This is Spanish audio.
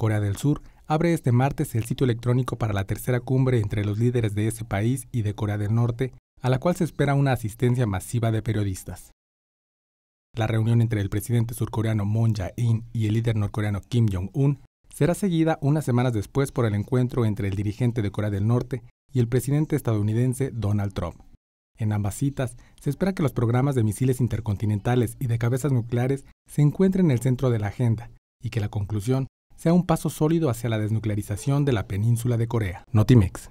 Corea del Sur abre este martes el sitio electrónico para la tercera cumbre entre los líderes de ese país y de Corea del Norte, a la cual se espera una asistencia masiva de periodistas. La reunión entre el presidente surcoreano Moon Jae-in y el líder norcoreano Kim Jong-un será seguida unas semanas después por el encuentro entre el dirigente de Corea del Norte y el presidente estadounidense Donald Trump. En ambas citas, se espera que los programas de misiles intercontinentales y de cabezas nucleares se encuentren en el centro de la agenda y que la conclusión sea un paso sólido hacia la desnuclearización de la península de Corea. Notimex.